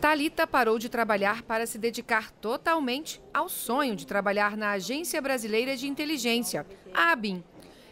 Talita parou de trabalhar para se dedicar totalmente ao sonho de trabalhar na Agência Brasileira de Inteligência, a ABIN.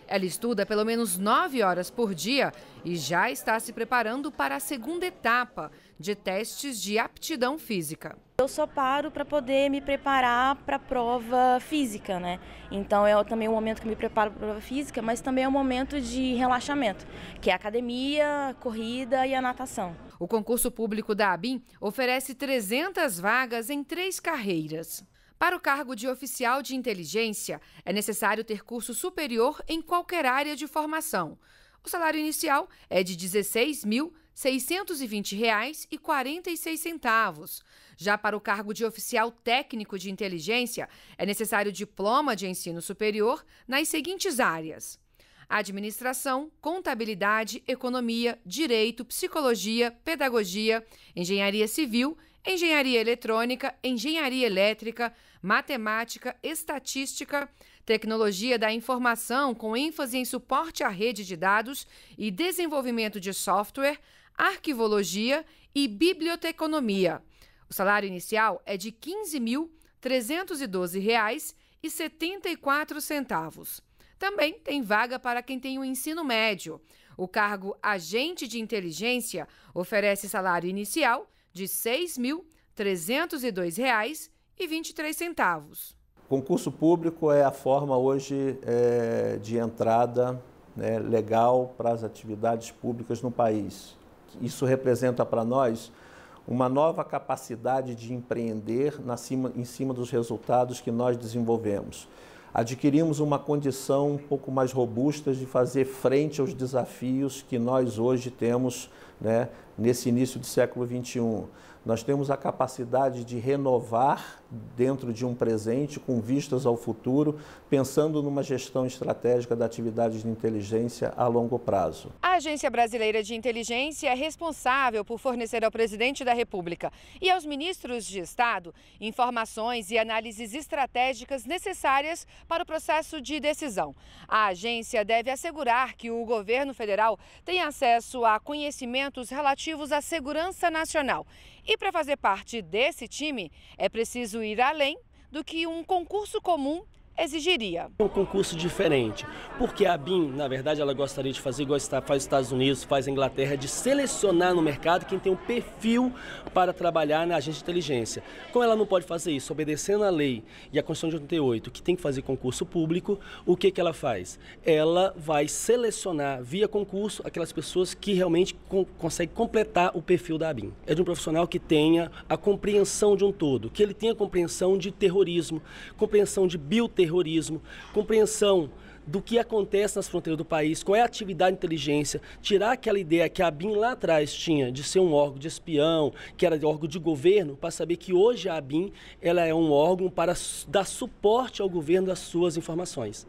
Ela estuda pelo menos nove horas por dia e já está se preparando para a segunda etapa de testes de aptidão física. Eu só paro para poder me preparar para a prova física, né? Então é também um momento que me preparo para a prova física, mas também é um momento de relaxamento, que é academia, corrida e a natação. O concurso público da ABIN oferece 300 vagas em três carreiras. Para o cargo de oficial de inteligência, é necessário ter curso superior em qualquer área de formação. O salário inicial é de R$ 16.620,46. Já para o cargo de oficial técnico de inteligência, é necessário diploma de ensino superior nas seguintes áreas: administração, contabilidade, economia, direito, psicologia, pedagogia, engenharia civil, engenharia eletrônica, engenharia elétrica, matemática, estatística, tecnologia da informação com ênfase em suporte à rede de dados e desenvolvimento de software, arquivologia e biblioteconomia. O salário inicial é de R$ 15.312,74. Também tem vaga para quem tem o um ensino médio. O cargo agente de inteligência oferece salário inicial de R$ 6.302,23. Concurso público é a forma hoje é, de entrada né, legal para as atividades públicas no país. Isso representa para nós uma nova capacidade de empreender na cima, em cima dos resultados que nós desenvolvemos adquirimos uma condição um pouco mais robusta de fazer frente aos desafios que nós hoje temos né, nesse início do século XXI. Nós temos a capacidade de renovar dentro de um presente, com vistas ao futuro, pensando numa gestão estratégica da atividade de inteligência a longo prazo. A Agência Brasileira de Inteligência é responsável por fornecer ao presidente da República e aos ministros de Estado informações e análises estratégicas necessárias para o processo de decisão. A agência deve assegurar que o governo federal tenha acesso a conhecimentos relativos relativos à segurança nacional. E para fazer parte desse time, é preciso ir além do que um concurso comum exigiria. É um concurso diferente, porque a BIM, na verdade, ela gostaria de fazer igual faz os Estados Unidos, faz a Inglaterra, de selecionar no mercado quem tem um perfil para trabalhar na agência de inteligência. Como ela não pode fazer isso, obedecendo a lei e a Constituição de 88, que tem que fazer concurso público, o que, que ela faz? Ela vai selecionar via concurso aquelas pessoas que realmente con conseguem completar o perfil da BIM. É de um profissional que tenha a compreensão de um todo, que ele tenha compreensão de terrorismo, compreensão de bioterrorismo, terrorismo, compreensão do que acontece nas fronteiras do país, qual é a atividade de inteligência, tirar aquela ideia que a BIM lá atrás tinha de ser um órgão de espião, que era de órgão de governo, para saber que hoje a BIM ela é um órgão para dar suporte ao governo das suas informações.